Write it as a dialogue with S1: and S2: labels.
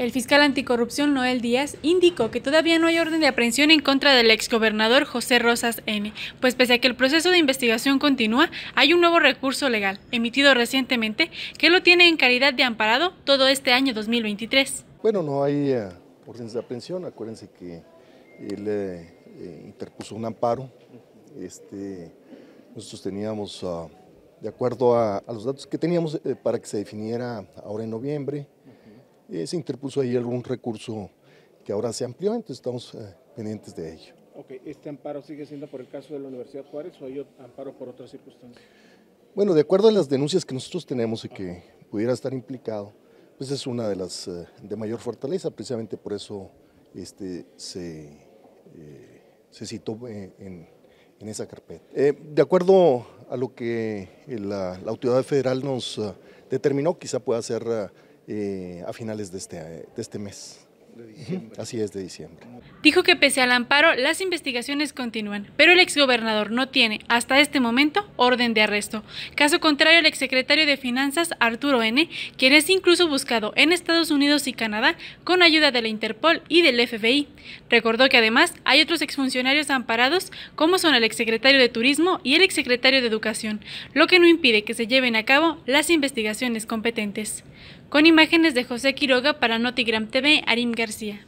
S1: El fiscal anticorrupción Noel Díaz indicó que todavía no hay orden de aprehensión en contra del exgobernador José Rosas N., pues pese a que el proceso de investigación continúa, hay un nuevo recurso legal, emitido recientemente, que lo tiene en calidad de amparado todo este año 2023.
S2: Bueno, no hay uh, órdenes de aprehensión, acuérdense que él eh, eh, interpuso un amparo. Este, nosotros teníamos, ah, de acuerdo a, los datos que teníamos para que se definiera ahora en noviembre, eh, se interpuso ahí algún recurso que ahora se amplió, entonces estamos eh, pendientes de ello. Ok, ¿este amparo sigue siendo por el caso de la Universidad Juárez o hay amparo por otras circunstancias? Bueno, de acuerdo a las denuncias que nosotros tenemos y que pudiera estar implicado, pues es una de las eh, de mayor fortaleza, precisamente por eso este, se, se citó en, en esa carpeta. de acuerdo a lo que la, autoridad federal nos determinó, quizá pueda ser... Eh, a finales de este, este mes. Así es, de diciembre.
S1: Dijo que pese al amparo, las investigaciones continúan, pero el exgobernador no tiene, hasta este momento, orden de arresto. Caso contrario el exsecretario de Finanzas, Arturo N., quien es incluso buscado en Estados Unidos y Canadá con ayuda de la Interpol y del FBI. Recordó que además hay otros exfuncionarios amparados, como son el exsecretario de Turismo y el exsecretario de Educación, lo que no impide que se lleven a cabo las investigaciones competentes. Con imágenes de José Quiroga para Notigram TV, Arim García.